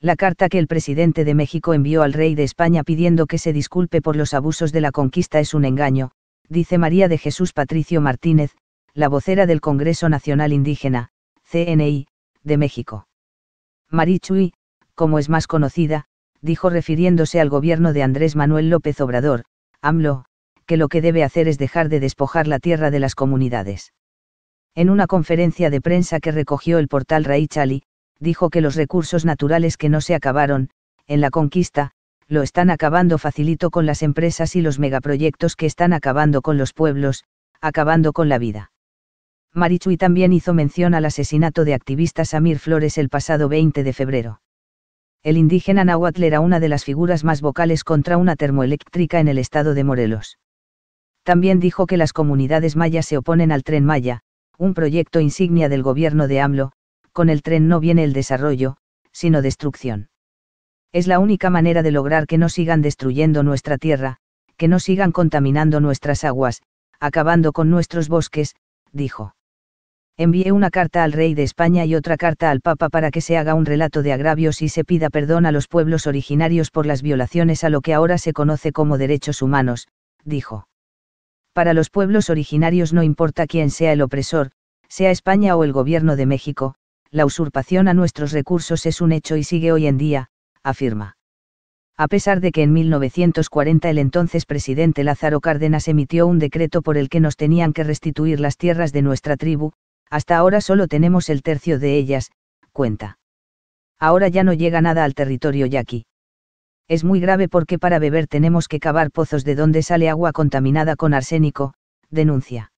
la carta que el presidente de México envió al rey de España pidiendo que se disculpe por los abusos de la conquista es un engaño, dice María de Jesús Patricio Martínez, la vocera del Congreso Nacional Indígena, CNI, de México. Marichui, como es más conocida, dijo refiriéndose al gobierno de Andrés Manuel López Obrador, AMLO, que lo que debe hacer es dejar de despojar la tierra de las comunidades. En una conferencia de prensa que recogió el portal Raichali, dijo que los recursos naturales que no se acabaron, en la conquista, lo están acabando facilito con las empresas y los megaproyectos que están acabando con los pueblos, acabando con la vida. Marichuy también hizo mención al asesinato de activista Samir Flores el pasado 20 de febrero. El indígena Nahuatl era una de las figuras más vocales contra una termoeléctrica en el estado de Morelos. También dijo que las comunidades mayas se oponen al tren Maya, un proyecto insignia del gobierno de AMLO, con el tren no viene el desarrollo, sino destrucción. Es la única manera de lograr que no sigan destruyendo nuestra tierra, que no sigan contaminando nuestras aguas, acabando con nuestros bosques, dijo. Envié una carta al rey de España y otra carta al Papa para que se haga un relato de agravios y se pida perdón a los pueblos originarios por las violaciones a lo que ahora se conoce como derechos humanos, dijo. Para los pueblos originarios no importa quién sea el opresor, sea España o el gobierno de México, la usurpación a nuestros recursos es un hecho y sigue hoy en día, afirma. A pesar de que en 1940 el entonces presidente Lázaro Cárdenas emitió un decreto por el que nos tenían que restituir las tierras de nuestra tribu, hasta ahora solo tenemos el tercio de ellas, cuenta. Ahora ya no llega nada al territorio yaqui. Es muy grave porque para beber tenemos que cavar pozos de donde sale agua contaminada con arsénico, denuncia.